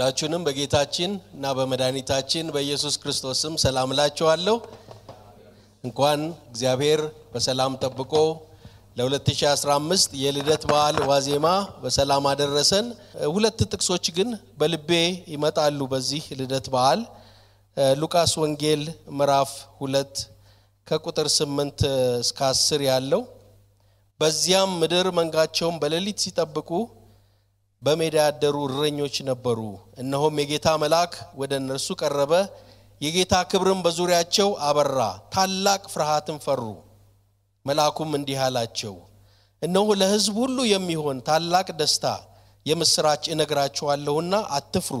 ሁላችሁንም በጌታችን እና በመድኃኒታችን በኢየሱስ ክርስቶስ ስም ሰላም ላችኋለሁ እንኳን እግዚአብሔር በሰላም ጠብቆ ለ2015 የልደት በዓል ዋዜማ በሰላም አደረሰን። ሁለት ጥቅሶች ግን በልቤ ይመጣሉ በዚህ ልደት በዓል ሉቃስ ወንጌል ምዕራፍ ሁለት ከቁጥር 8 እስከ 10 ያለው በዚያም ምድር መንጋቸውን በሌሊት ሲጠብቁ በሜዳ ያደሩ እረኞች ነበሩ። እነሆም የጌታ መልአክ ወደ እነርሱ ቀረበ፣ የጌታ ክብርም በዙሪያቸው አበራ፣ ታላቅ ፍርሃትም ፈሩ። መልአኩም እንዲህ አላቸው፣ እነሆ ለሕዝብ ሁሉ የሚሆን ታላቅ ደስታ የምሥራች እነግራችኋለሁና አትፍሩ።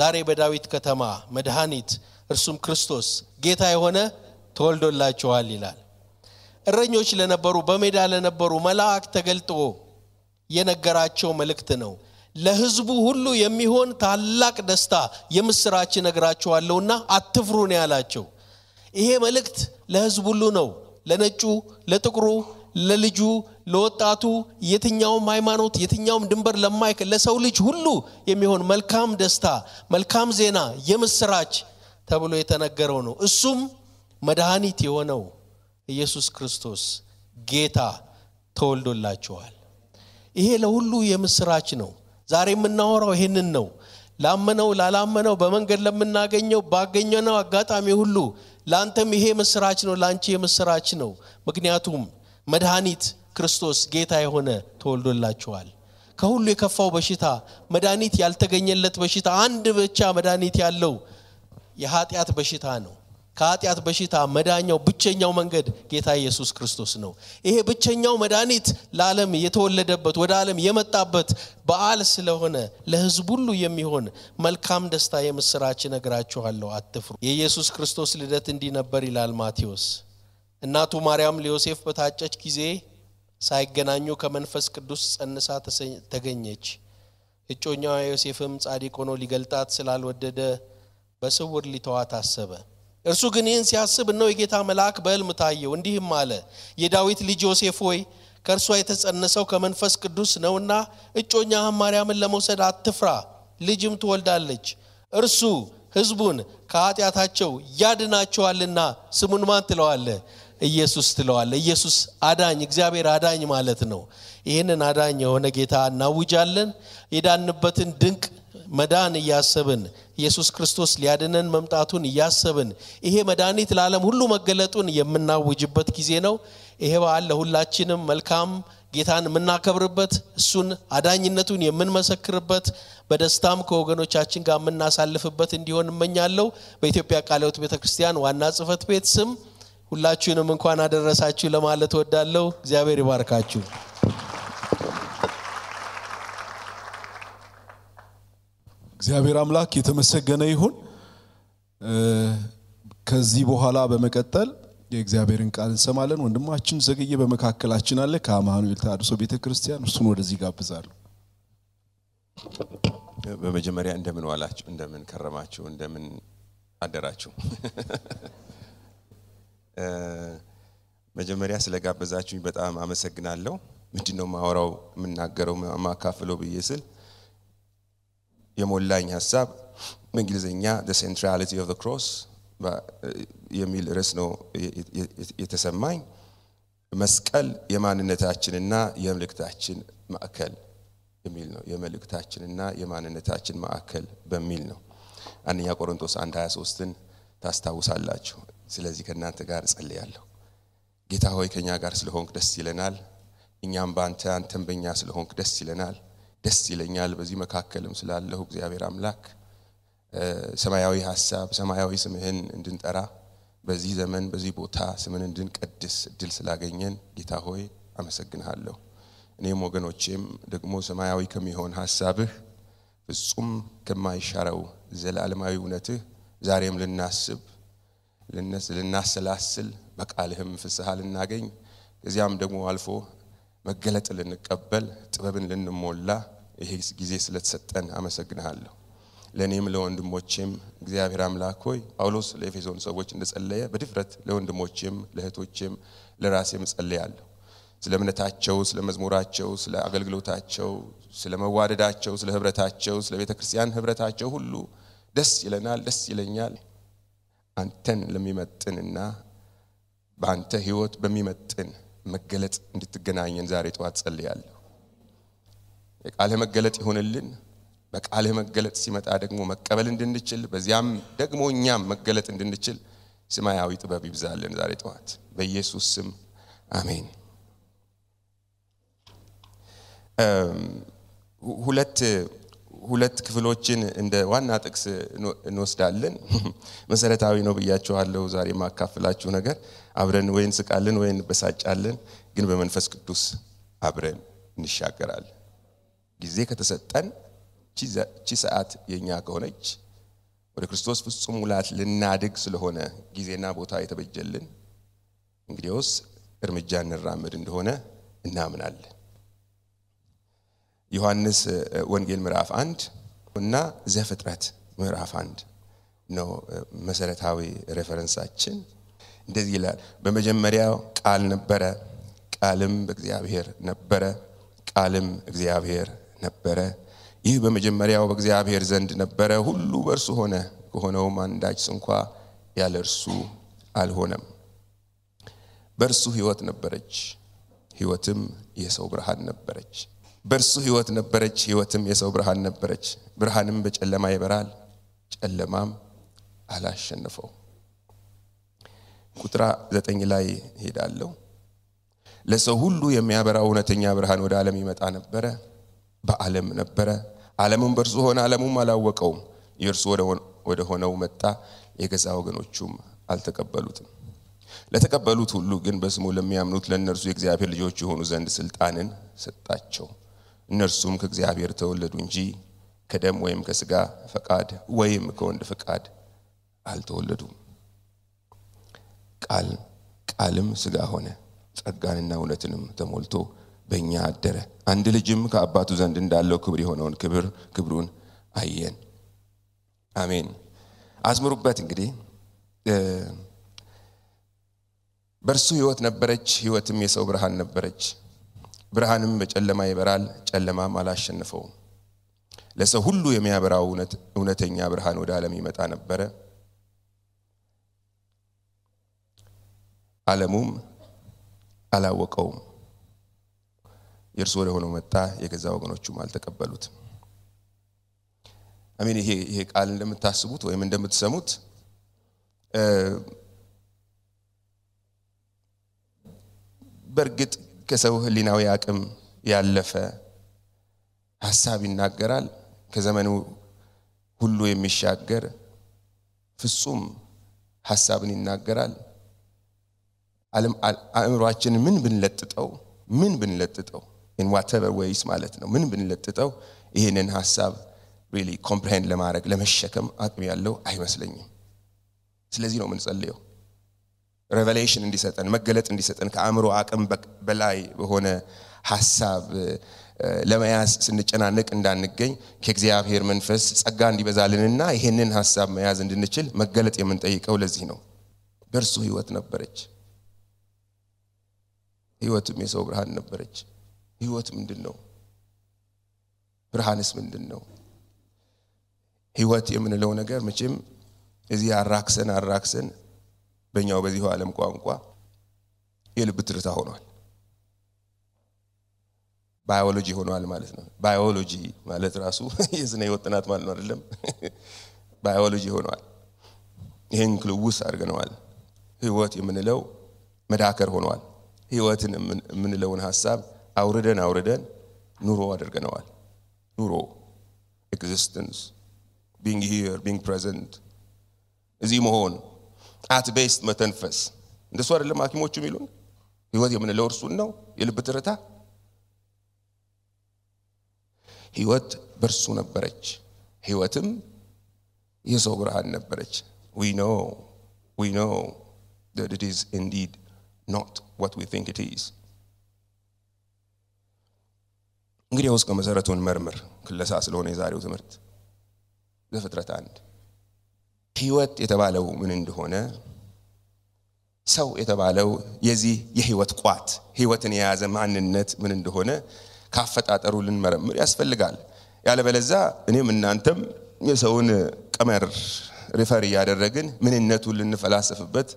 ዛሬ በዳዊት ከተማ መድኃኒት እርሱም ክርስቶስ ጌታ የሆነ ተወልዶላችኋል ይላል። እረኞች ለነበሩ በሜዳ ለነበሩ መልአክ ተገልጦ የነገራቸው መልእክት ነው። ለህዝቡ ሁሉ የሚሆን ታላቅ ደስታ የምስራች ነግራችኋለሁና አትፍሩ ነው ያላቸው። ይሄ መልእክት ለህዝብ ሁሉ ነው። ለነጩ፣ ለጥቁሩ፣ ለልጁ፣ ለወጣቱ፣ የትኛውም ሃይማኖት፣ የትኛውም ድንበር ለማይክል ለሰው ልጅ ሁሉ የሚሆን መልካም ደስታ፣ መልካም ዜና የምስራች ተብሎ የተነገረው ነው። እሱም መድኃኒት የሆነው ኢየሱስ ክርስቶስ ጌታ ተወልዶላችኋል። ይሄ ለሁሉ የምስራች ነው። ዛሬ የምናወራው ይህንን ነው። ላመነው ላላመነው፣ በመንገድ ለምናገኘው፣ ባገኘነው አጋጣሚ ሁሉ ለአንተም ይሄ ምስራች ነው፣ ለአንቺ የምስራች ነው። ምክንያቱም መድኃኒት ክርስቶስ ጌታ የሆነ ተወልዶላችኋል። ከሁሉ የከፋው በሽታ መድኃኒት ያልተገኘለት በሽታ አንድ ብቻ መድኃኒት ያለው የኃጢአት በሽታ ነው። ከኃጢአት በሽታ መዳኛው ብቸኛው መንገድ ጌታ ኢየሱስ ክርስቶስ ነው። ይሄ ብቸኛው መድኃኒት ለዓለም የተወለደበት ወደ ዓለም የመጣበት በዓል ስለሆነ ለህዝብ ሁሉ የሚሆን መልካም ደስታ የምስራች ነግራችኋለሁ፣ አትፍሩ። የኢየሱስ ክርስቶስ ልደት እንዲህ ነበር ይላል ማቴዎስ። እናቱ ማርያም ለዮሴፍ በታጨች ጊዜ ሳይገናኙ ከመንፈስ ቅዱስ ጸንሳ ተገኘች። እጮኛዋ ዮሴፍም ጻዲቅ ሆኖ ሊገልጣት ስላልወደደ በስውር ሊተዋ ታሰበ። እርሱ ግን ይህን ሲያስብ እነው የጌታ መልአክ በሕልም ታየው፣ እንዲህም አለ፣ የዳዊት ልጅ ዮሴፍ ሆይ ከእርሷ የተጸነሰው ከመንፈስ ቅዱስ ነውና እጮኛ ማርያምን ለመውሰድ አትፍራ፣ ልጅም ትወልዳለች። እርሱ ህዝቡን ከኃጢአታቸው ያድናቸዋልና ስሙን ማን ትለዋለ? ኢየሱስ ትለዋለ። ኢየሱስ አዳኝ፣ እግዚአብሔር አዳኝ ማለት ነው። ይህንን አዳኝ የሆነ ጌታ እናውጃለን። የዳንበትን ድንቅ መዳን እያሰብን ኢየሱስ ክርስቶስ ሊያድነን መምጣቱን እያሰብን ይሄ መድኃኒት ለዓለም ሁሉ መገለጡን የምናውጅበት ጊዜ ነው። ይሄ በዓል ለሁላችንም መልካም ጌታን የምናከብርበት እሱን አዳኝነቱን የምንመሰክርበት በደስታም ከወገኖቻችን ጋር የምናሳልፍበት እንዲሆን እመኛለሁ። በኢትዮጵያ ቃለ ቤተ ክርስቲያን ዋና ጽህፈት ቤት ስም ሁላችሁንም እንኳን አደረሳችሁ ለማለት ወዳለው እግዚአብሔር ይባርካችሁ። እግዚአብሔር አምላክ የተመሰገነ ይሁን። ከዚህ በኋላ በመቀጠል የእግዚአብሔርን ቃል እንሰማለን። ወንድማችን ዘገየ በመካከላችን አለ ከአማኑኤል ተሐድሶ ቤተ ክርስቲያን፣ እርሱን ወደዚህ ጋብዛሉ በመጀመሪያ እንደምን ዋላችሁ፣ እንደምን ከረማችሁ፣ እንደምን አደራችሁ። መጀመሪያ ስለጋበዛችሁኝ በጣም አመሰግናለሁ። ምንድነው ማወራው የምናገረው ማካፍለው ብዬ ስል የሞላኝ ሀሳብ በእንግሊዝኛ ዘ ሴንትራሊቲ ኦፍ ክሮስ የሚል ርዕስ ነው የተሰማኝ። መስቀል የማንነታችንና የምልክታችን ማዕከል የሚል ነው። የመልእክታችንና የማንነታችን ማዕከል በሚል ነው። አንደኛ ቆሮንቶስ 1 23ን ታስታውሳላችሁ። ስለዚህ ከእናንተ ጋር ጸልያለሁ ጌታ ሆይ ከእኛ ጋር ስለሆንክ ደስ ይለናል። እኛም በአንተ አንተን በእኛ ስለሆንክ ደስ ይለናል። ደስ ይለኛል። በዚህ መካከልም ስላለሁ እግዚአብሔር አምላክ ሰማያዊ ሀሳብ ሰማያዊ ስምህን እንድንጠራ በዚህ ዘመን በዚህ ቦታ ስምን እንድንቀድስ እድል ስላገኘን ጌታ ሆይ አመሰግንሃለሁ። እኔም ወገኖቼም ደግሞ ሰማያዊ ከሚሆን ሀሳብህ ፍጹም ከማይሻረው ዘላለማዊ እውነትህ ዛሬም ልናስብ ልናሰላስል በቃልህም ፍስሐ ልናገኝ ከዚያም ደግሞ አልፎ መገለጥ ልንቀበል ጥበብን ልንሞላ ይሄ ጊዜ ስለተሰጠን አመሰግንሃለሁ። ለእኔም ለወንድሞቼም እግዚአብሔር አምላክ ሆይ ጳውሎስ ለኤፌሶን ሰዎች እንደጸለየ በድፍረት ለወንድሞቼም ለእህቶቼም ለራሴም እጸለያለሁ። ስለ እምነታቸው፣ ስለ መዝሙራቸው፣ ስለ አገልግሎታቸው፣ ስለ መዋደዳቸው፣ ስለ ህብረታቸው፣ ስለ ቤተ ክርስቲያን ህብረታቸው ሁሉ ደስ ይለናል፣ ደስ ይለኛል። አንተን ለሚመጥንና በአንተ ህይወት በሚመጥን መገለጥ እንድትገናኘን ዛሬ ጠዋት ጸልያለሁ። የቃልህ መገለጥ ይሆንልን። በቃልህ መገለጥ ሲመጣ ደግሞ መቀበል እንድንችል በዚያም ደግሞ እኛም መገለጥ እንድንችል ሰማያዊ ጥበብ ይብዛልን ዛሬ ጠዋት በኢየሱስ ስም አሜን። ሁለት ሁለት ክፍሎችን እንደ ዋና ጥቅስ እንወስዳለን። መሰረታዊ ነው ብያችኋለሁ። ዛሬ የማካፍላችሁ ነገር አብረን ወይ እንስቃለን ወይ እንበሳጫለን፣ ግን በመንፈስ ቅዱስ አብረን እንሻገራለን። ጊዜ ከተሰጠን ቺ ሰዓት የእኛ ከሆነች ወደ ክርስቶስ ፍጹም ሙላት ልናድግ ስለሆነ ጊዜና ቦታ የተበጀልን እንግዲውስ እርምጃ እንራመድ እንደሆነ እናምናለን። ዮሐንስ ወንጌል ምዕራፍ አንድ እና ዘፍጥረት ምዕራፍ አንድ ነው መሰረታዊ ሬፈረንሳችን። እንደዚህ ይላል፣ በመጀመሪያው ቃል ነበረ፣ ቃልም በእግዚአብሔር ነበረ፣ ቃልም እግዚአብሔር ነበረ። ይህ በመጀመሪያው በእግዚአብሔር ዘንድ ነበረ፣ ሁሉ በእርሱ ሆነ፣ ከሆነውም አንዳች እንኳ ያለ እርሱ አልሆነም። በእርሱ ህይወት ነበረች፣ ህይወትም የሰው ብርሃን ነበረች። በእርሱ ህይወት ነበረች፣ ህይወትም የሰው ብርሃን ነበረች። ብርሃንም በጨለማ ይበራል፣ ጨለማም አላሸንፈው። ቁጥራ ዘጠኝ ላይ ሄዳለሁ። ለሰው ሁሉ የሚያበራ እውነተኛ ብርሃን ወደ ዓለም ይመጣ ነበረ በዓለም ነበረ። ዓለሙም በእርሱ ሆነ፣ ዓለሙም አላወቀውም። የእርሱ ወደ ሆነው መጣ፣ የገዛ ወገኖቹም አልተቀበሉትም። ለተቀበሉት ሁሉ ግን በስሙ ለሚያምኑት ለእነርሱ የእግዚአብሔር ልጆች የሆኑ ዘንድ ስልጣንን ሰጣቸው። እነርሱም ከእግዚአብሔር ተወለዱ እንጂ ከደም ወይም ከስጋ ፈቃድ ወይም ከወንድ ፈቃድ አልተወለዱም። ቃል ቃልም ስጋ ሆነ፣ ጸጋንና እውነትንም ተሞልቶ በእኛ አደረ። አንድ ልጅም ከአባቱ ዘንድ እንዳለው ክብር የሆነውን ክብር ክብሩን አየን። አሜን። አዝምሩበት። እንግዲህ በእርሱ ህይወት ነበረች፣ ህይወትም የሰው ብርሃን ነበረች። ብርሃንም በጨለማ ይበራል፣ ጨለማም አላሸንፈውም። ለሰው ሁሉ የሚያበራው እውነተኛ ብርሃን ወደ ዓለም ይመጣ ነበረ። ዓለሙም አላወቀውም። የእርስ ወደ ሆነው መጣ፣ የገዛ ወገኖቹም አልተቀበሉት አሚን። ይሄ ይሄ ቃል እንደምታስቡት ወይም እንደምትሰሙት በእርግጥ ከሰው ህሊናዊ አቅም ያለፈ ሀሳብ ይናገራል። ከዘመኑ ሁሉ የሚሻገር ፍጹም ሀሳብን ይናገራል። አእምሯችን ምን ብንለጥጠው ምን ብንለጥጠው ኢን ዋተቨር ወይስ ማለት ነው ምን ብንለጥጠው ይህንን ሀሳብ ሪሊ ኮምፕሬንድ ለማድረግ ለመሸከም አቅም ያለው አይመስለኝም ስለዚህ ነው የምንጸልየው ሬቨሌሽን እንዲሰጠን መገለጥ እንዲሰጠን ከአእምሮ አቅም በላይ በሆነ ሀሳብ ለመያዝ ስንጨናነቅ እንዳንገኝ ከእግዚአብሔር መንፈስ ጸጋ እንዲበዛልንና ይህንን ሀሳብ መያዝ እንድንችል መገለጥ የምንጠይቀው ለዚህ ነው በእርሱ ህይወት ነበረች ህይወቱም የሰው ብርሃን ነበረች ህይወት ምንድን ነው? ብርሃንስ ምንድን ነው? ህይወት የምንለው ነገር መቼም እዚህ አራክሰን አራክሰን በእኛው በዚሁ ዓለም ቋንቋ የልብ ትርታ ሆኗል። ባዮሎጂ ሆኗል ማለት ነው። ባዮሎጂ ማለት ራሱ የስነ ህይወት ጥናት ማለት ነው አይደለም? ባዮሎጂ ሆኗል። ይህን ክልውስ አድርገነዋል። ህይወት የምንለው መዳከር ሆኗል። ህይወትን የምንለውን ሀሳብ አውርደን አውርደን ኑሮ አድርገነዋል። ኑሮ ኤግዚስተንስ ቢንግ ሂር ቢንግ ፕሬዘንት እዚህ መሆን አት ቤስት መተንፈስ እንደሱ አይደለም ሐኪሞቹ የሚሉን ህይወት የምንለው እርሱን ነው። የልብ ትርታ ህይወት በእርሱ ነበረች፣ ህይወትም የሰው ብርሃን ነበረች። ዊ ኖ ዊ ኖ that it is indeed not what we think it is. እንግዲህ ውስጥ መሰረቱን መርምር ክለሳ ስለሆነ የዛሬው ትምህርት ዘፍጥረት አንድ ህይወት የተባለው ምን እንደሆነ ሰው የተባለው የዚህ የህይወት ቋት ህይወትን የያዘ ማንነት ምን እንደሆነ ካፈጣጠሩ ልንመረምር ያስፈልጋል ያለበለዛ እኔም እናንተም የሰውን ቀመር ሪፈር እያደረግን ምንነቱን ልንፈላሰፍበት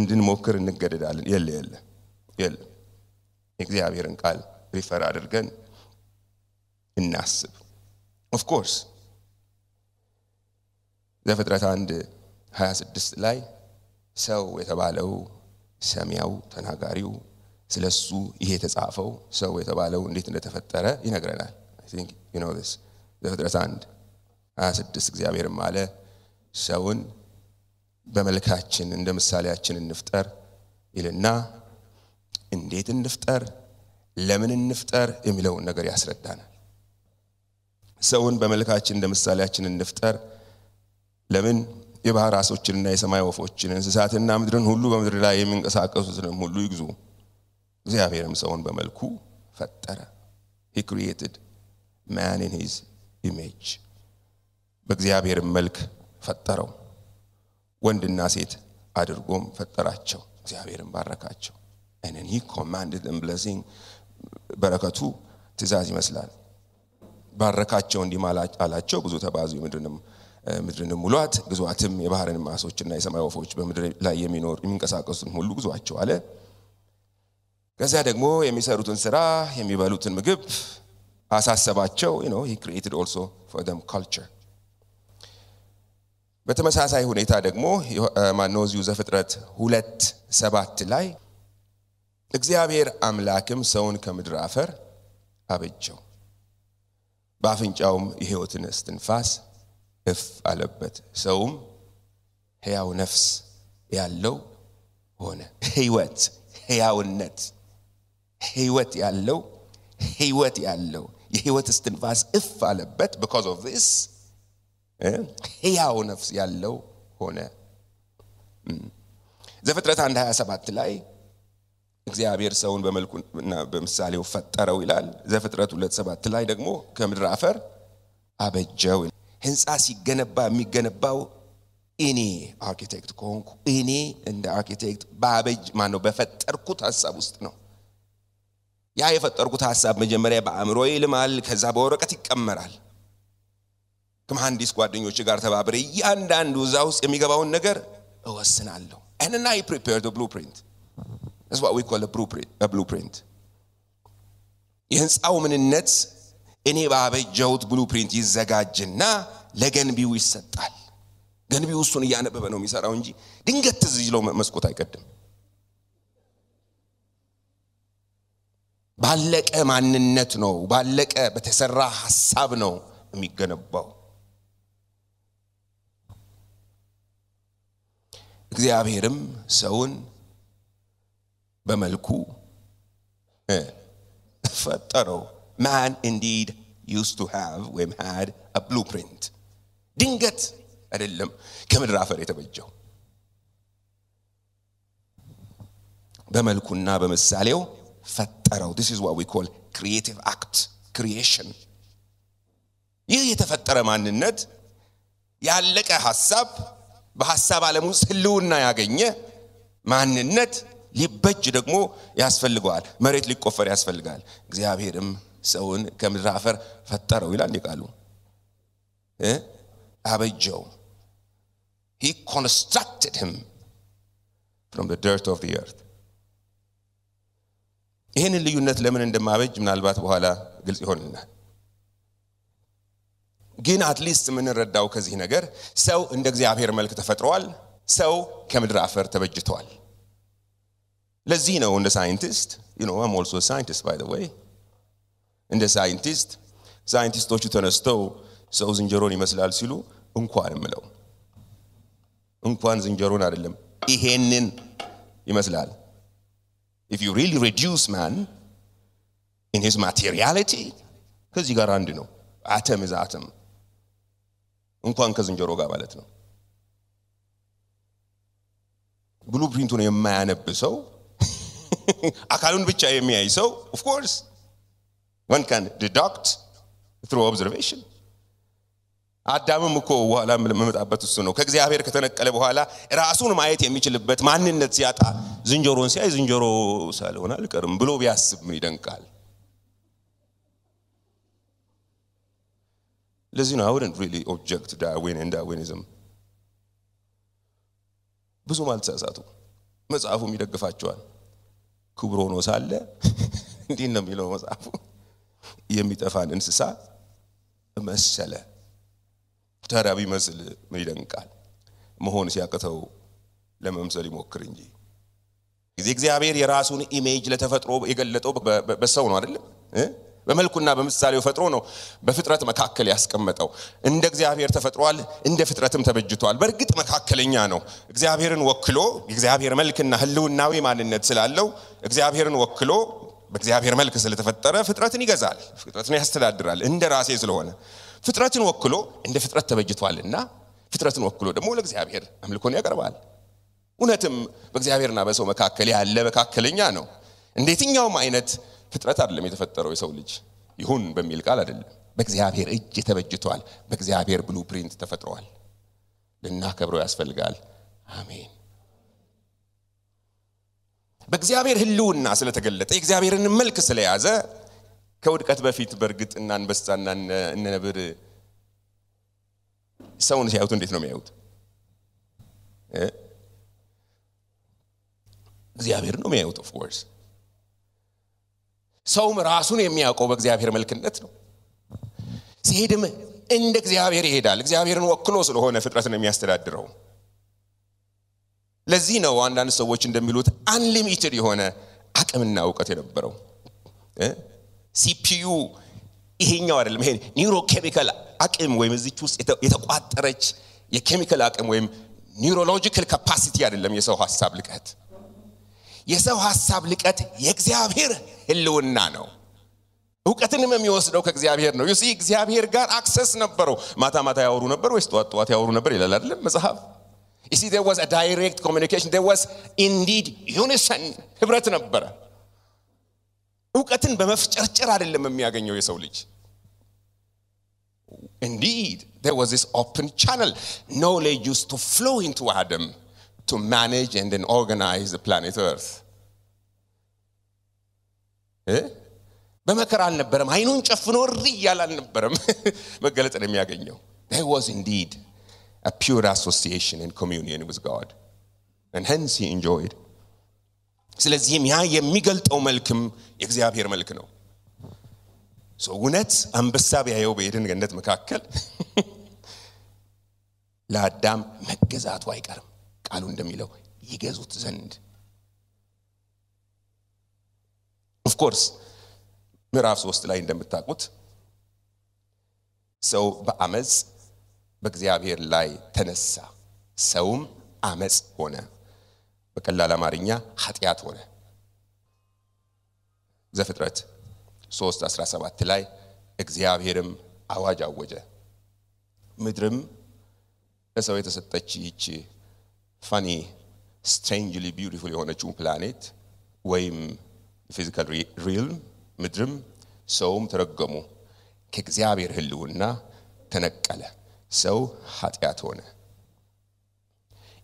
እንድንሞክር እንገደዳለን የለ የለ የለ የእግዚአብሔርን ቃል ሪፈር አድርገን እናስብ ኦፍኮርስ ዘፍጥረት አንድ 26 ላይ ሰው የተባለው ሰሚያው ተናጋሪው ስለ እሱ ይሄ የተጻፈው ሰው የተባለው እንዴት እንደተፈጠረ ይነግረናል ዘፍጥረት አንድ 26 እግዚአብሔርም አለ ሰውን በመልካችን እንደ ምሳሌያችን እንፍጠር ይልና እንዴት እንፍጠር ለምን እንፍጠር የሚለውን ነገር ያስረዳናል። ሰውን በመልካችን እንደ ምሳሌያችን እንፍጠር። ለምን የባህር አሶችንና የሰማይ ወፎችን እንስሳትና ምድርን ሁሉ በምድር ላይ የሚንቀሳቀሱትንም ሁሉ ይግዙ። እግዚአብሔርም ሰውን በመልኩ ፈጠረ። ሂ ክሪኤትድ ማን ኢን ሂዝ ኢሜጅ በእግዚአብሔርም መልክ ፈጠረው። ወንድና ሴት አድርጎም ፈጠራቸው። እግዚአብሔርም ባረካቸው። And then he commanded በረከቱ ትእዛዝ ይመስላል። ባረካቸው እንዲህ አላቸው፣ ብዙ ተባዙ፣ ምድርንም ሙሏት፣ ግዟትም የባህርን ዓሦችና የሰማይ ወፎች በምድር ላይ የሚኖር የሚንቀሳቀሱትን ሁሉ ግዟቸው አለ። ከዚያ ደግሞ የሚሰሩትን ስራ የሚበሉትን ምግብ አሳሰባቸው። ክሪኤትድ ኦልሶ ፎር ካልቸር። በተመሳሳይ ሁኔታ ደግሞ ማኖዚሁ ዘፍጥረት ሁለት ሰባት ላይ እግዚአብሔር አምላክም ሰውን ከምድር አፈር አበጀው፣ በአፍንጫውም የሕይወትን እስትንፋስ እፍ አለበት። ሰውም ሕያው ነፍስ ያለው ሆነ። ሕይወት፣ ሕያውነት፣ ሕይወት ያለው ሕይወት ያለው የሕይወት እስትንፋስ እፍ አለበት። ቢካዝ ኦፍ ዚስ ሕያው ነፍስ ያለው ሆነ። ዘፍጥረት 1 27 ላይ እግዚአብሔር ሰውን በመልኩና በምሳሌው ፈጠረው ይላል። ዘፍጥረት ሁለት ሰባት ላይ ደግሞ ከምድር አፈር አበጀው። ህንፃ ሲገነባ የሚገነባው እኔ አርኪቴክት ከሆንኩ እኔ እንደ አርኪቴክት በአበጅ ማነው በፈጠርኩት ሀሳብ ውስጥ ነው። ያ የፈጠርኩት ሀሳብ መጀመሪያ በአእምሮ ይልማል፣ ከዛ በወረቀት ይቀመራል። ከመሐንዲስ ጓደኞች ጋር ተባብሬ እያንዳንዱ እዛ ውስጥ የሚገባውን ነገር እወስናለሁ። and then ብሉፕሪንት That's what we call a blueprint. A blueprint. የህንፃው ምንነት እኔ ባበጀሁት ብሉፕሪንት ይዘጋጅና ለገንቢው ይሰጣል። ገንቢው እሱን እያነበበ ነው የሚሰራው እንጂ ድንገት ትዝ መስኮት አይቀድም። ባለቀ ማንነት ነው፣ ባለቀ በተሰራ ሀሳብ ነው የሚገነባው። እግዚአብሔርም ሰውን በመልኩ ፈጠረው ማን ኢንዲድ ዩስ ቱ ሃቭ ወይም ሃድ አ ብሉፕሪንት ድንገት አይደለም ከምድር አፈር የተበጀው በመልኩና በምሳሌው ፈጠረው ዲስ ኢዝ ዋት ዊ ኮል ክሪኤቲቭ አክት ክሪኤሽን ይህ የተፈጠረ ማንነት ያለቀ ሀሳብ በሀሳብ ዓለም ውስጥ ህልውና ያገኘ ማንነት ሊበጅ ደግሞ ያስፈልገዋል መሬት ሊቆፈር ያስፈልጋል እግዚአብሔርም ሰውን ከምድር አፈር ፈጠረው ይላል ቃሉ አበጀው ሂ ኮንስትራክትድ ህም ፍሮም ደርት ኦፍ ርት ይህንን ልዩነት ለምን እንደማበጅ ምናልባት በኋላ ግልጽ ይሆንልናል ግን አትሊስት የምንረዳው ከዚህ ነገር ሰው እንደ እግዚአብሔር መልክ ተፈጥሯል ሰው ከምድር አፈር ተበጅቷል Lazino and the scientist, you know, I'm also a scientist, by the way. And the scientist, ሳይንቲስቶቹ ተነስተው ሰው ዝንጀሮን ይመስላል ሲሉ እንኳን ምለው እንኳን ዝንጀሮን አይደለም ይሄንን ይመስላል if you really reduce man in his materiality ከዚህ ጋር አንድ ነው አተም is አተም እንኳን ከዝንጀሮ ጋር ማለት ነው ብሉ ፕሪንቱን የማያነብ ሰው አካሉን ብቻ የሚያይ ሰው ኦፍኮርስ ወን ካን ዲዳክት ትሩ ኦብዘርቬሽን አዳምም እኮ በኋላ የምመጣበት እሱ ነው ከእግዚአብሔር ከተነቀለ በኋላ ራሱን ማየት የሚችልበት ማንነት ሲያጣ ዝንጀሮን ሲያይ ዝንጀሮ ሳልሆን አልቀርም ብሎ ቢያስብ ምን ይደንቃል ለዚህ ነው አውደንት ሪሊ ኦብጀክት ዳርዊን ዳርዊኒዝም ብዙም አልተሳሳቱ መጽሐፉም ይደግፋቸዋል ክብሮ ሆኖ ሳለ እንዲህ ነው የሚለው መጽሐፉ የሚጠፋን እንስሳ መሰለ። ተራቢ ቢመስል ምን ይደንቃል? መሆን ሲያቅተው ለመምሰል ይሞክር እንጂ ጊዜ እግዚአብሔር የራሱን ኢሜጅ ለተፈጥሮ የገለጠው በሰው ነው አይደለም። በመልኩና በምሳሌው ፈጥሮ ነው በፍጥረት መካከል ያስቀመጠው። እንደ እግዚአብሔር ተፈጥሯል፣ እንደ ፍጥረትም ተበጅቷል። በእርግጥ መካከለኛ ነው። እግዚአብሔርን ወክሎ የእግዚአብሔር መልክና ህልውናዊ ማንነት ስላለው እግዚአብሔርን ወክሎ በእግዚአብሔር መልክ ስለተፈጠረ ፍጥረትን ይገዛል፣ ፍጥረትን ያስተዳድራል። እንደ ራሴ ስለሆነ ፍጥረትን ወክሎ እንደ ፍጥረት ተበጅቷልና ፍጥረትን ወክሎ ደግሞ ለእግዚአብሔር አምልኮን ያቀርባል። እውነትም በእግዚአብሔርና በሰው መካከል ያለ መካከለኛ ነው። እንደ የትኛውም አይነት ፍጥረት አይደለም የተፈጠረው የሰው ልጅ ይሁን በሚል ቃል አይደለም በእግዚአብሔር እጅ ተበጅቷል በእግዚአብሔር ብሉ ፕሪንት ተፈጥሯል ልናከብረው ያስፈልጋል አሜን በእግዚአብሔር ህልውና ስለተገለጠ የእግዚአብሔርን መልክ ስለያዘ ከውድቀት በፊት በእርግጥ እና አንበሳና እነ ሰውን ሲያዩት እንዴት ነው የሚያዩት እግዚአብሔር ነው የሚያዩት ኦፍኮርስ ሰውም ራሱን የሚያውቀው በእግዚአብሔር መልክነት ነው። ሲሄድም እንደ እግዚአብሔር ይሄዳል። እግዚአብሔርን ወክሎ ስለሆነ ፍጥረትን የሚያስተዳድረው። ለዚህ ነው አንዳንድ ሰዎች እንደሚሉት አንሊሚትድ የሆነ አቅምና እውቀት የነበረው ሲፒዩ ይሄኛው አይደለም። ይሄ ኒውሮ ኬሚካል አቅም ወይም እዚች ውስጥ የተቋጠረች የኬሚካል አቅም ወይም ኒውሮሎጂካል ካፓሲቲ አይደለም የሰው ሀሳብ ልቀት የሰው ሐሳብ ልቀት የእግዚአብሔር ህልውና ነው። እውቀትንም የሚወስደው ከእግዚአብሔር ነው። ዩሲ እግዚአብሔር ጋር አክሰስ ነበረው። ማታ ማታ ያወሩ ነበር ወይስ ጠዋት ጠዋት ያወሩ ነበር ይላል አይደለም መጽሐፍ። ዩሲ ዴር ዋዝ ዳይሬክት ኮሚኒኬሽን ዴር ዋዝ ኢንዲድ ዩኒሰን ህብረት ነበረ። እውቀትን በመፍጨርጨር አይደለም የሚያገኘው የሰው ልጅ Indeed, there was this open channel. Knowledge used to flow into Adam to manage and then organize the planet Earth. በመከራ አልነበረም። አይኑን ጨፍኖ እሪ እያለ አልነበረም መገለጽ ነው የሚያገኘው። There was indeed a pure association and communion with God. And hence he enjoyed. ስለዚህም ያ የሚገልጠው መልክም የእግዚአብሔር መልክ ነው። እውነት አንበሳ ቢያየው በኤደን ገነት መካከል ለአዳም መገዛቱ አይቀርም። ቃሉ እንደሚለው ይገዙት ዘንድ ኦፍኮርስ ምዕራፍ ሶስት ላይ እንደምታውቁት ሰው በአመፅ በእግዚአብሔር ላይ ተነሳ ሰውም አመፅ ሆነ በቀላል አማርኛ ኃጢአት ሆነ ዘፍጥረት 3 17 ላይ እግዚአብሔርም አዋጅ አወጀ ምድርም ለሰው የተሰጠች ይቺ funny strangely ቢዩቲፉል የሆነችውን ፕላኔት ወይም ፊዚካል ሪልም ምድርም ሰውም ተረገሙ ከእግዚአብሔር ህልውና ተነቀለ ሰው ኃጢአት ሆነ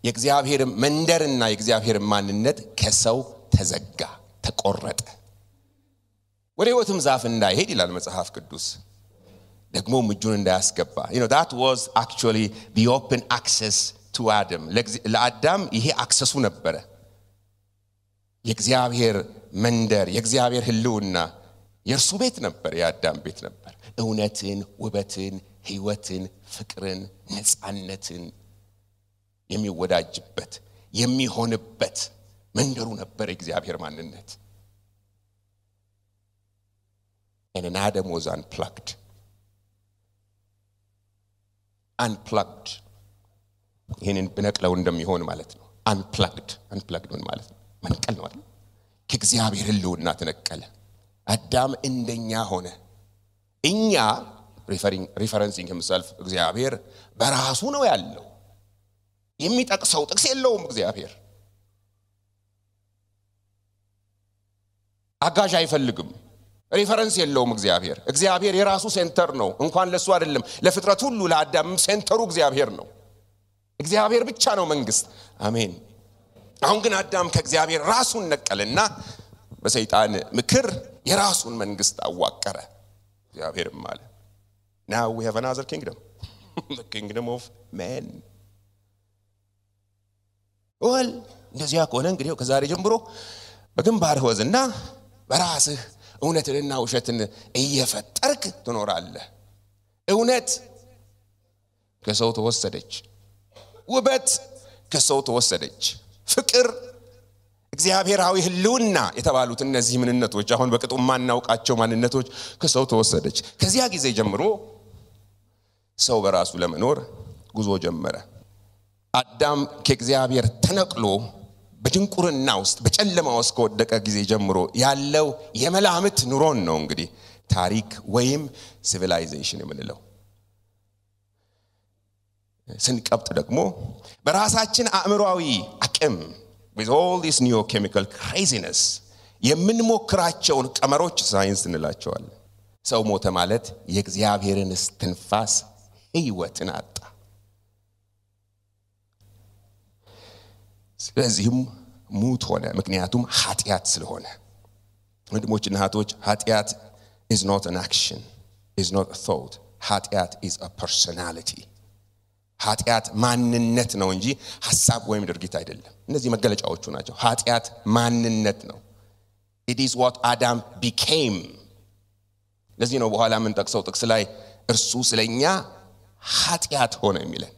የእግዚአብሔር መንደርና የእግዚአብሔር ማንነት ከሰው ተዘጋ ተቆረጠ ወደ ህይወትም ዛፍ እንዳይሄድ ይላል መጽሐፍ ቅዱስ ደግሞ እጁን እንዳያስገባ ዳት ዋዝ አክቹዋሊ ኦፕን አክሰስ ቱ አደም ለአዳም ይሄ አክሰሱ ነበረ የእግዚአብሔር መንደር የእግዚአብሔር ህልውና የእርሱ ቤት ነበር የአዳም ቤት ነበር እውነትን ውበትን ህይወትን ፍቅርን ነፃነትን የሚወዳጅበት የሚሆንበት መንደሩ ነበር የእግዚአብሔር ማንነት and an Adam was unplugged. ይህንን ብነቅለው እንደሚሆን ማለት ነው። አንፕላግድ አንፕላግድ ማለት ነው? መንቀል ነው አይደል? ከእግዚአብሔር ህልውና ተነቀለ። አዳም እንደኛ ሆነ። እኛ ሪፈረንሲንግ ሂምሰልፍ እግዚአብሔር በራሱ ነው ያለው። የሚጠቅሰው ጥቅስ የለውም። እግዚአብሔር አጋዥ አይፈልግም። ሪፈረንስ የለውም። እግዚአብሔር እግዚአብሔር የራሱ ሴንተር ነው። እንኳን ለሱ አይደለም ለፍጥረት ሁሉ ለአዳም ሴንተሩ እግዚአብሔር ነው። እግዚአብሔር ብቻ ነው መንግስት። አሜን። አሁን ግን አዳም ከእግዚአብሔር ራሱን ነቀልና በሰይጣን ምክር የራሱን መንግስት አዋቀረ። እግዚአብሔርም አለ ና ዊ ሃቭ አናዘር ኪንግደም ኪንግደም ኦፍ ሜን ወል እንደዚያ ከሆነ እንግዲህ ከዛሬ ጀምሮ በግንባር ወዝና በራስህ እውነትንና ውሸትን እየፈጠርክ ትኖራለህ። እውነት ከሰው ተወሰደች። ውበት ከሰው ተወሰደች። ፍቅር፣ እግዚአብሔራዊ ህልውና የተባሉት እነዚህ ምንነቶች አሁን በቅጡ ማናውቃቸው ማንነቶች ከሰው ተወሰደች። ከዚያ ጊዜ ጀምሮ ሰው በራሱ ለመኖር ጉዞ ጀመረ። አዳም ከእግዚአብሔር ተነቅሎ በድንቁርና ውስጥ በጨለማ ውስጥ ከወደቀ ጊዜ ጀምሮ ያለው የመላምት ኑሮን ነው እንግዲህ ታሪክ ወይም ሲቪላይዜሽን የምንለው። ስንቀብጥ ደግሞ በራሳችን አእምሯዊ አቅም ዊዝ ኦል ዲስ ኒዮ ኬሚካል ክሬዚነስ የምንሞክራቸውን ቀመሮች ሳይንስ እንላቸዋለን። ሰው ሞተ ማለት የእግዚአብሔርን እስትንፋስ ህይወትን አጣ። ስለዚህም ሙት ሆነ፣ ምክንያቱም ኃጢአት ስለሆነ። ወንድሞችና እህቶች ኃጢአት ኢዝ ኖት አን አክሽን ኢዝ ኖት ቶት ኃጢአት ኢዝ አ ፐርሶናሊቲ ኃጢአት ማንነት ነው እንጂ ሀሳብ ወይም ድርጊት አይደለም። እነዚህ መገለጫዎቹ ናቸው። ኃጢአት ማንነት ነው። ኢት ኢዝ ዋት አዳም ቢኬም። ለዚህ ነው በኋላ የምንጠቅሰው ጥቅስ ላይ እርሱ ስለኛ ኃጢአት ሆነ የሚለን።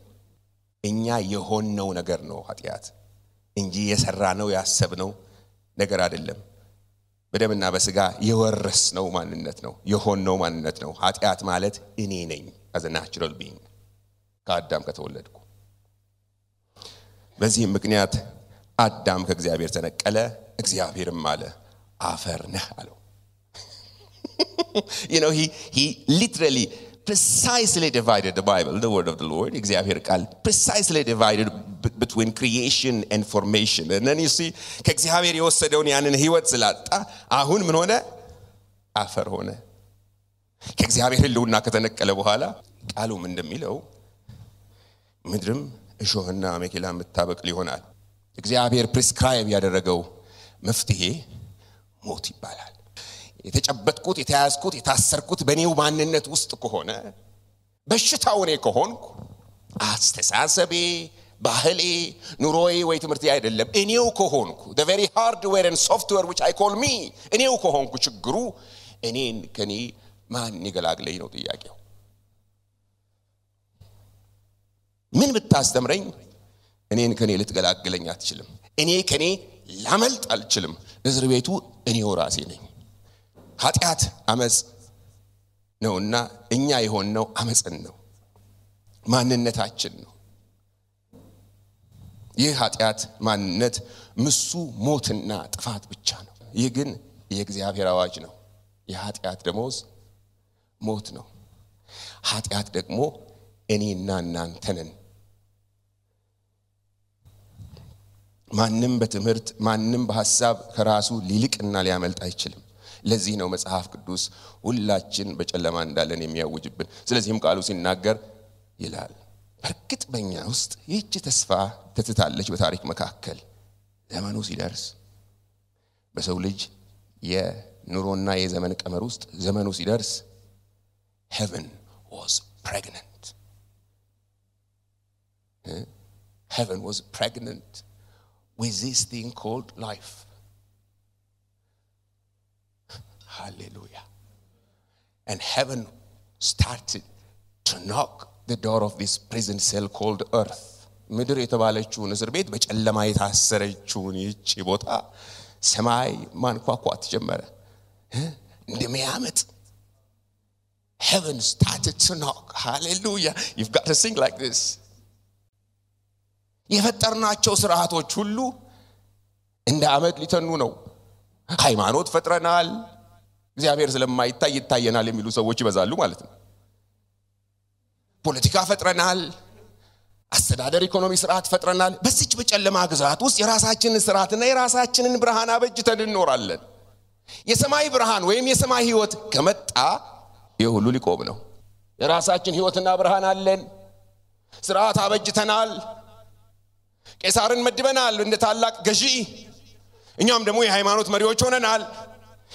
እኛ የሆነው ነገር ነው ኃጢአት እንጂ የሰራ ነው ያሰብ ነው ነገር አይደለም። በደምና በስጋ ነው ማንነት ነው፣ የሆነው ማንነት ነው። ኃጢአት ማለት እኔ ነኝ አዘ ናቹራል ቢንግ ከአዳም ከተወለድኩ። በዚህም ምክንያት አዳም ከእግዚአብሔር ተነቀለ፣ እግዚአብሔርም አለ አፈር ነህ አለው። you know, he, he literally precisely divided the Bible, the word of the Lord, እግዚአብሔር ቃል precisely divided between creation and formation. And then you see ከእግዚአብሔር የወሰደውን ያንን ህይወት ስላጣ አሁን ምን ሆነ? አፈር ሆነ። ከእግዚአብሔር ህልውና ከተነቀለ በኋላ ቃሉም እንደሚለው ምድርም እሾህና አሜኬላ የምታበቅል ይሆናል። እግዚአብሔር ፕሪስክራይብ ያደረገው መፍትሄ ሞት ይባላል። የተጨበጥኩት፣ የተያዝኩት፣ የታሰርኩት በእኔው ማንነት ውስጥ ከሆነ በሽታው እኔ ከሆንኩ አስተሳሰቤ፣ ባህሌ፣ ኑሮዬ ወይ ትምህርት አይደለም እኔው ከሆንኩ ዘ ቨሪ ሃርድዌርን ሶፍትዌር ዊች አይ ኮል ሚ እኔው ከሆንኩ ችግሩ እኔን ከኔ ማን ይገላግለኝ ነው ጥያቄው። ምን ብታስተምረኝ እኔን ከኔ ልትገላግለኝ አትችልም። እኔ ከኔ ላመልጥ አልችልም። እስር ቤቱ እኔው ራሴ ነኝ። ኃጢአት አመፅ ነውና እኛ የሆንነው አመፅን ነው፣ ማንነታችን ነው። ይህ ኃጢአት ማንነት ምሱ ሞትና ጥፋት ብቻ ነው። ይህ ግን የእግዚአብሔር አዋጅ ነው። የኃጢአት ደሞዝ ሞት ነው። ኃጢአት ደግሞ እኔና እናንተንን ማንም በትምህርት ማንም በሐሳብ ከራሱ ሊልቅና ሊያመልጥ አይችልም። ለዚህ ነው መጽሐፍ ቅዱስ ሁላችን በጨለማ እንዳለን የሚያውጅብን። ስለዚህም ቃሉ ሲናገር ይላል በእርግጥ በእኛ ውስጥ ይህች ተስፋ ትትታለች በታሪክ መካከል ዘመኑ ሲደርስ በሰው ልጅ የኑሮና የዘመን ቀመር ውስጥ ዘመኑ ሲደርስ ሄቨን ዋዝ ፕሬግነንት ሄቨን ዋዝ ፕሬግነንት with this thing called life. Hallelujah. And heaven started to knock the door of this prison cell called earth. ምድር የተባለችውን እስር ቤት በጨለማ የታሰረችውን ይቺ ቦታ ሰማይ ማንኳኳት ጀመረ እንደሚያመጥ Heaven started to knock. Hallelujah. You've got to sing like this. የፈጠርናቸው ስርዓቶች ሁሉ እንደ አመድ ሊተኑ ነው። ሃይማኖት ፈጥረናል፣ እግዚአብሔር ስለማይታይ ይታየናል የሚሉ ሰዎች ይበዛሉ ማለት ነው። ፖለቲካ ፈጥረናል፣ አስተዳደር፣ ኢኮኖሚ ስርዓት ፈጥረናል። በዚች በጨለማ ግዛት ውስጥ የራሳችንን ስርዓትና የራሳችንን ብርሃን አበጅተን እንኖራለን። የሰማይ ብርሃን ወይም የሰማይ ህይወት ከመጣ ይህ ሁሉ ሊቆም ነው። የራሳችን ህይወትና ብርሃን አለን። ስርዓት አበጅተናል። ቄሳርን መድበናል እንደ ታላቅ ገዢ፣ እኛም ደግሞ የሃይማኖት መሪዎች ሆነናል።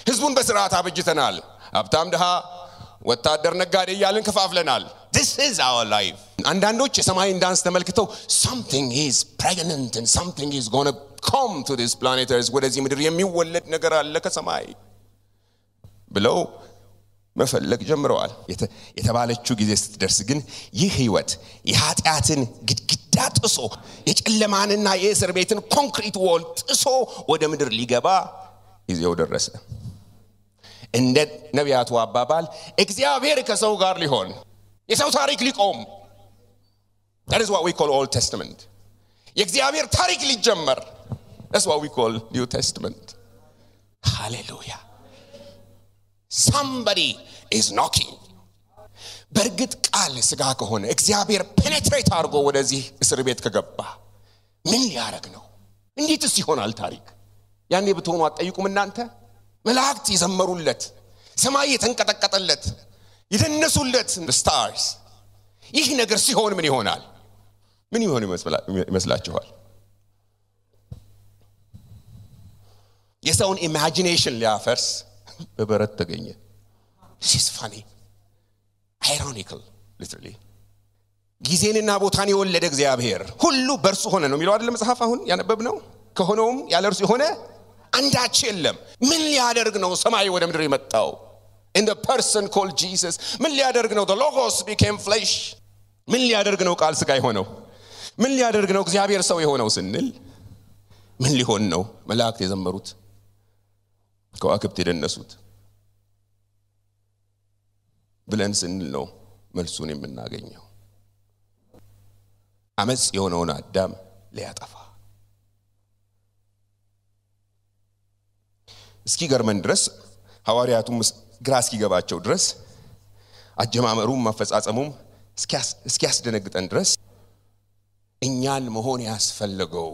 ህዝቡን በስርዓት አበጅተናል። ሀብታም ድሃ፣ ወታደር ነጋዴ እያልን ከፋፍለናል። ዲስ ኢዝ አንዳንዶች የሰማይን ዳንስ ተመልክተው ሳምቲንግ ኢዝ ፕሬግናንት ሳምቲንግ ወደዚህ ምድር የሚወለድ ነገር አለ ከሰማይ ብለው መፈለግ ጀምረዋል። የተባለችው ጊዜ ስትደርስ ግን ይህ ህይወት የኃጢአትን ግድግድ ግድግዳ ጥሶ የጨለማንና የእስር ቤትን ኮንክሪት ዎል ጥሶ ወደ ምድር ሊገባ ጊዜው ደረሰ እንደ ነቢያቱ አባባል እግዚአብሔር ከሰው ጋር ሊሆን የሰው ታሪክ ሊቆም ዛት ዋ ዊ ኮል ኦልድ ቴስትመንት የእግዚአብሔር ታሪክ ሊጀመር ዛት ዋ ዊ ኮል ኒው ቴስትመንት ሃሌሉያ somebody is knocking በእርግጥ ቃል ስጋ ከሆነ እግዚአብሔር ፔኔትሬት አድርጎ ወደዚህ እስር ቤት ከገባ ምን ሊያደረግ ነው? እንዴትስ ይሆናል ታሪክ? ያኔ ብትሆኑ አጠይቁም እናንተ? መላእክት የዘመሩለት፣ ሰማይ የተንቀጠቀጠለት፣ የደነሱለት ስታርስ። ይህ ነገር ሲሆን ምን ይሆናል? ምን ይሆን ይመስላችኋል? የሰውን ኢማጂኔሽን ሊያፈርስ በበረት ተገኘ ሲስፋኔ አይሮኒክል ሊትራሊ ጊዜንና ቦታን የወለደ እግዚአብሔር ሁሉ በእርሱ ሆነ ነው የሚለው አይደለም መጽሐፍ አሁን ያነበብ ነው ከሆነውም ያለ እርሱ የሆነ አንዳች የለም ምን ሊያደርግ ነው ሰማይ ወደ ምድር የመጣው in the person called ምን ሊያደርግ ነው the ቢኬም became flesh ምን ሊያደርግ ነው ቃል ስጋ የሆነው ምን ሊያደርግ ነው እግዚአብሔር ሰው የሆነው ስንል ምን ሊሆን ነው መላእክት የዘመሩት ከዋክብት የደነሱት ብለን ስንል ነው መልሱን የምናገኘው። አመፅ የሆነውን አዳም ሊያጠፋ እስኪ ገርመን ድረስ ሐዋርያቱም ግራ እስኪገባቸው ድረስ አጀማመሩም አፈጻጸሙም እስኪያስደነግጠን ድረስ እኛን መሆን ያስፈለገው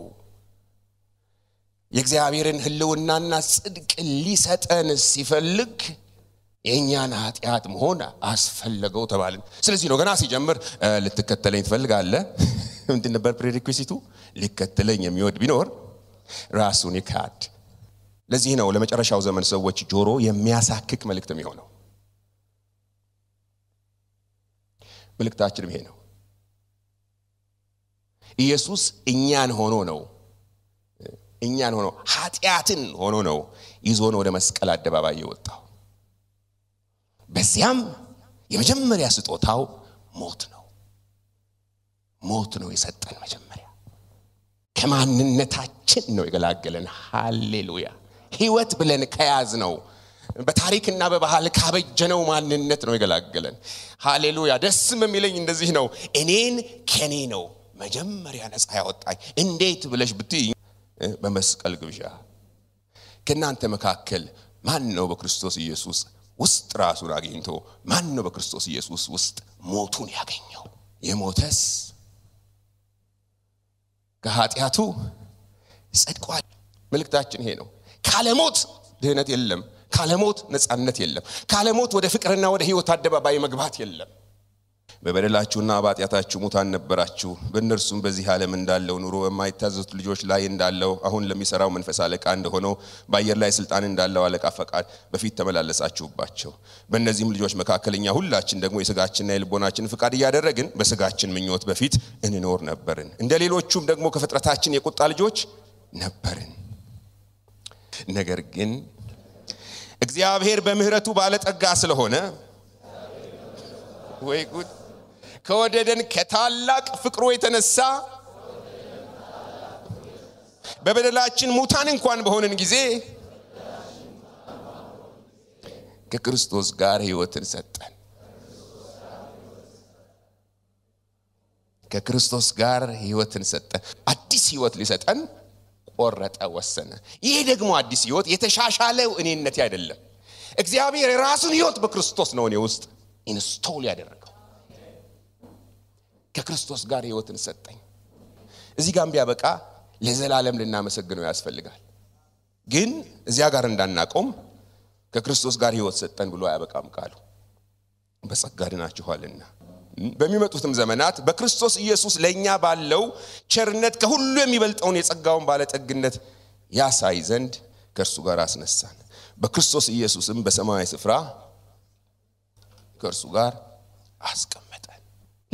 የእግዚአብሔርን ህልውናና ጽድቅ ሊሰጠን ሲፈልግ የእኛን ኃጢአት መሆን አስፈለገው ተባልን። ስለዚህ ነው ገና ሲጀምር ልትከተለኝ ትፈልጋለ ምንድን ነበር ፕሬሪኩሲቱ? ሊከተለኝ የሚወድ ቢኖር ራሱን ይካድ። ለዚህ ነው ለመጨረሻው ዘመን ሰዎች ጆሮ የሚያሳክክ መልእክት የሚሆነው። መልእክታችንም ይሄ ነው። ኢየሱስ እኛን ሆኖ ነው እኛን ሆኖ ኃጢአትን ሆኖ ነው ይዞን ወደ መስቀል አደባባይ የወጣው። በዚያም የመጀመሪያ ስጦታው ሞት ነው። ሞት ነው የሰጠን መጀመሪያ። ከማንነታችን ነው የገላገለን። ሃሌሉያ! ህይወት ብለን ከያዝ ነው በታሪክና በባህል ካበጀነው ማንነት ነው የገላገለን። ሃሌሉያ! ደስም የሚለኝ እንደዚህ ነው። እኔን ከኔ ነው መጀመሪያ ነፃ ያወጣኝ። እንዴት ብለሽ ብትይ በመስቀል ግብዣ ከእናንተ መካከል ማን ነው በክርስቶስ ኢየሱስ ውስጥ ራሱን አግኝቶ ማን ነው በክርስቶስ ኢየሱስ ውስጥ ሞቱን ያገኘው? የሞተስ ከኃጢአቱ ጸድቋል። ምልክታችን ይሄ ነው። ካለሞት ድህነት የለም። ካለሞት ነፃነት የለም። ካለሞት ወደ ፍቅርና ወደ ህይወት አደባባይ መግባት የለም። በበደላችሁና በኃጢአታችሁ ሙታን ነበራችሁ። በእነርሱም በዚህ ዓለም እንዳለው ኑሮ በማይታዘዙት ልጆች ላይ እንዳለው አሁን ለሚሰራው መንፈስ አለቃ እንደሆነው በአየር ላይ ስልጣን እንዳለው አለቃ ፈቃድ በፊት ተመላለሳችሁባቸው። በእነዚህም ልጆች መካከል እኛ ሁላችን ደግሞ የስጋችንና የልቦናችን ፍቃድ እያደረግን በስጋችን ምኞት በፊት እንኖር ነበርን። እንደ ሌሎቹም ደግሞ ከፍጥረታችን የቁጣ ልጆች ነበርን። ነገር ግን እግዚአብሔር በምሕረቱ ባለጠጋ ስለሆነ ወይ ጉድ ከወደደን ከታላቅ ፍቅሩ የተነሳ በበደላችን ሙታን እንኳን በሆንን ጊዜ ከክርስቶስ ጋር ህይወትን ሰጠን። ከክርስቶስ ጋር ህይወትን ሰጠን። አዲስ ህይወት ሊሰጠን ቆረጠ፣ ወሰነ። ይህ ደግሞ አዲስ ህይወት የተሻሻለ እኔነት አይደለም። እግዚአብሔር የራሱን ህይወት በክርስቶስ ነው እኔ ውስጥ ኢንስቶል ያደረገ ከክርስቶስ ጋር ህይወትን ሰጠኝ እዚህ ጋር ቢያበቃ ለዘላለም ልናመሰግነው ያስፈልጋል ግን እዚያ ጋር እንዳናቆም ከክርስቶስ ጋር ህይወት ሰጠን ብሎ አያበቃም ቃሉ በጸጋ በሚመጡትም ዘመናት በክርስቶስ ኢየሱስ ለእኛ ባለው ቸርነት ከሁሉ የሚበልጠውን የጸጋውን ባለጠግነት ያሳይ ዘንድ ከእርሱ ጋር አስነሳን በክርስቶስ ኢየሱስም በሰማያዊ ስፍራ ከእርሱ ጋር አስቀም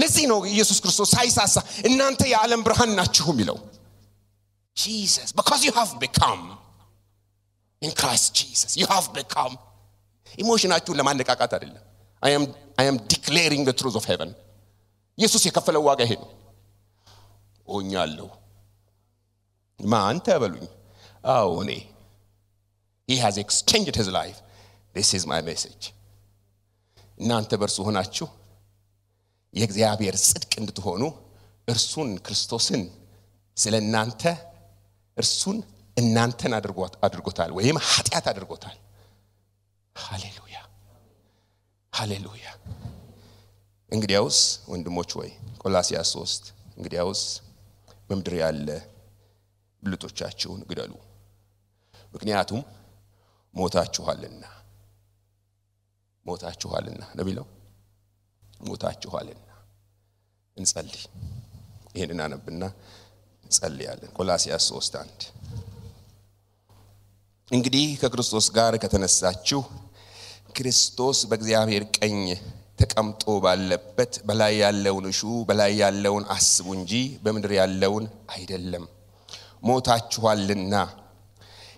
ለዚህ ነው ኢየሱስ ክርስቶስ ሳይሳሳ እናንተ የዓለም ብርሃን ናችሁ የሚለው ጂሰስ ቢካዝ ዩ ሃቭ ቢካም ኢን ክራይስት ጂሰስ ዩ ሃቭ ቢካም ኢሞሽናችሁን ለማነቃቃት አይደለም አይ አም ዲክሌሪንግ ትሩዝ ኦፍ ሄቨን ኢየሱስ የከፈለው ዋጋ ይሄ ነው ሆኛለሁ ማን ተበሉኝ አዎ እኔ ሂ ሃዝ ኤክስቼንጅድ ሂዝ ላይፍ ዚስ ኢዝ ማይ ሜሴጅ እናንተ በእርሱ ሆናችሁ የእግዚአብሔር ጽድቅ እንድትሆኑ እርሱን ክርስቶስን ስለ እናንተ እርሱን እናንተን አድርጎታል ወይም ኃጢአት አድርጎታል ሃሌሉያ ሃሌሉያ እንግዲያውስ ወንድሞች ወይ ቆላሲያ 3 እንግዲያውስ በምድር ያለ ብልቶቻችሁን ግደሉ ምክንያቱም ሞታችኋልና ሞታችኋልና ነው ሞታችኋልና። እንጸልይ። ይህንን አነብና እንጸልያለን። ቆላሲያስ 3 አንድ እንግዲህ ከክርስቶስ ጋር ከተነሳችሁ ክርስቶስ በእግዚአብሔር ቀኝ ተቀምጦ ባለበት በላይ ያለውን እሹ በላይ ያለውን አስቡ እንጂ በምድር ያለውን አይደለም። ሞታችኋልና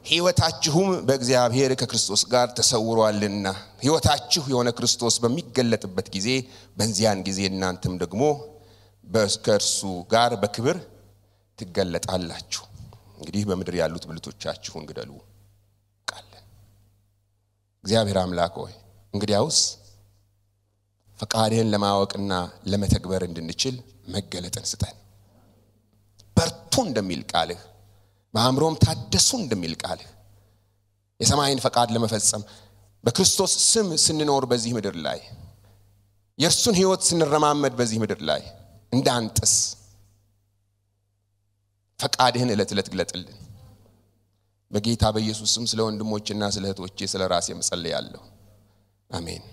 ህይወታችሁም በእግዚአብሔር ከክርስቶስ ጋር ተሰውሯልና ህይወታችሁ የሆነ ክርስቶስ በሚገለጥበት ጊዜ በዚያን ጊዜ እናንተም ደግሞ ከእርሱ ጋር በክብር ትገለጣላችሁ። እንግዲህ በምድር ያሉት ብልቶቻችሁን ግደሉ ቃለን እግዚአብሔር አምላክ ሆይ እንግዲያውስ ፈቃድህን ለማወቅና ለመተግበር እንድንችል መገለጥን ስጠን በርቱ እንደሚል ቃልህ በአእምሮም ታደሱ እንደሚል ቃልህ የሰማይን ፈቃድ ለመፈጸም በክርስቶስ ስም ስንኖር በዚህ ምድር ላይ የእርሱን ህይወት ስንረማመድ በዚህ ምድር ላይ እንዳንጥስ ፈቃድህን እለት እለት ግለጥልን በጌታ በኢየሱስ ስም ስለ ወንድሞችና ስለ እህቶቼ ስለ ራሴ መጸለያለሁ አሜን